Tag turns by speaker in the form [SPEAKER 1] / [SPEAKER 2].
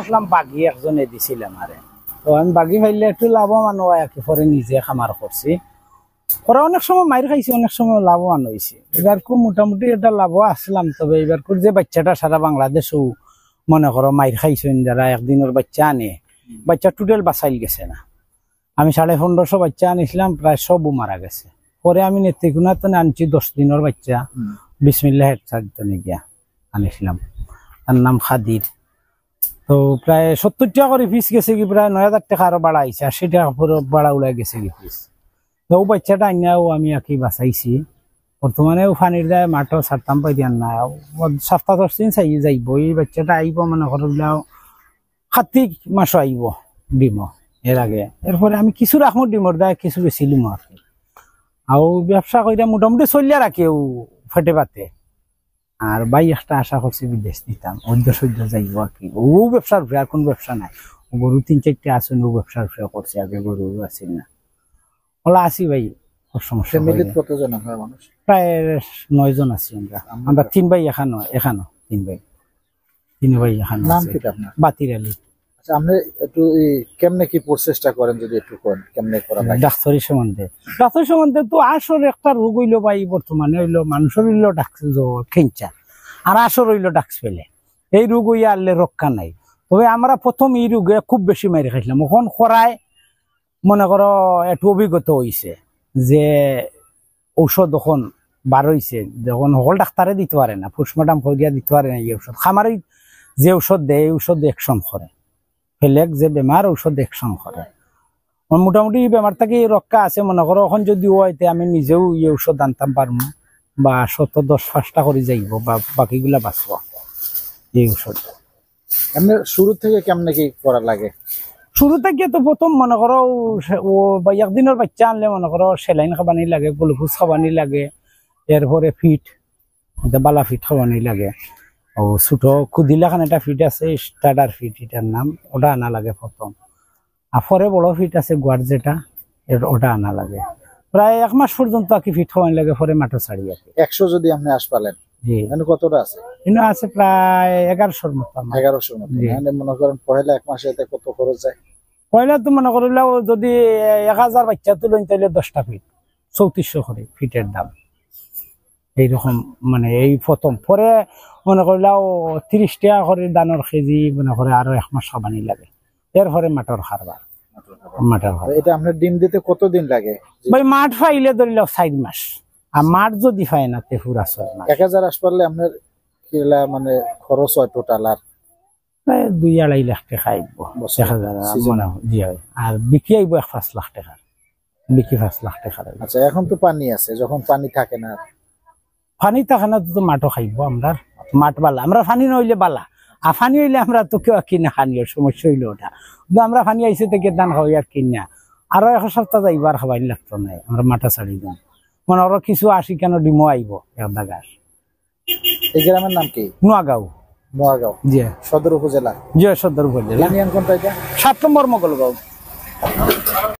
[SPEAKER 1] আসলাম বাঘি একজনে দিছিল আমারে তো আমি বাগি ফাইলে একটু লাভবান হয় আর কি পরে নিজে খামার করছি পরে অনেক সময় মায়ের খাইছি অনেক সময় লাভবান হয়েছি এবার খুব মোটামুটি এটা লাভ আসলাম তবে এবার যে বাচ্চাটা সারা বাংলাদেশও মনে করো মায়ের খাইছেন যারা একদিনের বাচ্চা আনে বাচ্চা টোটাল বাঁচাইল গেছে না আমি সাড়ে পনেরোশো বাচ্চা আনিছিলাম প্রায় সবও মারা গেছে পরে আমি নেত্রীকুণাতে আনছি দশ দিনের বাচ্চা বিসমিল্লা হেড গিয়া আনিছিলাম তার নাম খাদির তো প্রায় সত্তর টাকা করে ফিস গেছে কি প্রায় নয় হাজার টাকা আরো বাড়াইছে আশি টাকা পুরো বাড়া উলাই গেছে কি ফিস তো ও বাচ্চাটা আনাও আমি আঁকি বাঁচাইছি বর্তমানে ও ফানির দেয় মাঠও সারতাম পাই দিয়ান না সাতটা দশ দিন চাই যাইব এই বাচ্চাটা আইব মানে ঘরবিলাও কার্তিক মাসও আইব ডিম এর আগে এরপরে আমি কিছু রাখো ডিমর দেয় কিছু বেশি আর আর ব্যবসা করে মোটামুটি চলিয়া রাখি ও ফেটে পাতে আর ভাই একটা আশা করছি বিদেশ নিতাম অদ্য সদ্য যাইব আর কি ও ব্যবসার উপরে আর কোন ব্যবসা নাই গরু তিন চারটে আছে ও ব্যবসার উপরে করছে আগে গরু আছে না বলে আসি ভাই খুব সমস্যা মানুষ প্রায় আছি আমরা তিন ভাই এখানো এখানো তিন ভাই তিন ভাই এখানো নাম বাতির আলী
[SPEAKER 2] আচ্ছা, আপনি একটু কেমনে কি প্রচেষ্টা করেন যদি একটু করেন কেমনে করা হয়
[SPEAKER 1] ডাক্তারি সম্বন্ধে ডাক্তারি সম্বন্ধে তো আসর একটা রোগ হইলো বা বর্তমানে হইলো মানুষের হইলো ক্যান্সার আর আসর হইলো ডাক্স পেলে এই রোগ হইয়া আনলে রক্ষা নাই তবে আমরা প্রথম এই রোগে খুব বেশি মারি খাইছিলাম এখন খরায় মনে করো একটু অভিজ্ঞতা হয়েছে যে ঔষধ এখন বার হয়েছে যখন সকল ডাক্তারে দিতে পারে না পোস্টমর্টম দিয়া দিতে পারে না এই ঔষধ খামারই যে ঔষধ দেয় এই ঔষধ অ্যাকশন করে ফেলেক যে বেমার ঔষধ একসঙ্গ করে মোটামুটি বেমার থাকি রক্ষা আছে মনে করো এখন যদি হয় আমি নিজেও এই ঔষধ আনতাম পারবো বা শত দশ পাঁচটা করে যাইব
[SPEAKER 2] বা বাকিগুলা বাঁচব এই ঔষধ এমনি শুরু থেকে কেমনে কি করা লাগে
[SPEAKER 1] শুরু থেকে তো প্রথম মনে করো ও বা একদিনের বাচ্চা আনলে মনে করো সেলাইন খাবানি লাগে গ্লুকোজ খাবানি লাগে এরপরে ফিট বালা ফিট খাবানি লাগে ও ছোট খুদিলাখান একটা ফিট আছে স্টাডার ফিট এটার নাম ওটা আনা লাগে প্রথম বড় ফিট আছে গোয়ার যেটা ওটা আনা লাগে প্রায় এক মাস পর্যন্ত আর ফিট হওয়ার লাগে পরে মাঠে
[SPEAKER 2] একশো যদি আপনি আস পালেন কতটা আছে আছে মানে মনে এক কত যায় মনে যদি এক
[SPEAKER 1] দশটা ফিট চৌত্রিশশো করে ফিটের দাম এইরকম মানে এই প্রথম পরে মনে করলেও তিরিশ টাকা করে দানোর কেজি মনে করে আরো এক মাস সাবানি লাগে এরপরে মাটর হারবার
[SPEAKER 2] ডিম লাগে
[SPEAKER 1] মাঠ ফাইলে মাঠ যদি
[SPEAKER 2] মানে হয় টোটাল দুই এক পাঁচ লাখ পাঁচ লাখ আচ্ছা, এখন তো পানি আছে যখন পানি থাকে না ফানি তাখানা তো মাঠও
[SPEAKER 1] খাইব আমরা মাঠ বালা আমরা ফানি নইলে বালা আর ফানি হইলে আমরা তো কেউ কিনে খানিও সমস্যা হইলো ওটা কিন্তু আমরা ফানি আইসে থেকে দান খাওয়াই আর কিনা আরো এক সপ্তাহ আর খাবাই লাগতো না আমরা মাঠা ছাড়ি দাম মানে আরো কিছু আসি কেন ডিমো আইব এক গাছ এই গ্রামের নাম কি নোয়াগাঁও নোয়াগাঁও জি সদর উপজেলা জি সদর উপজেলা সাত নম্বর মোগলগাঁও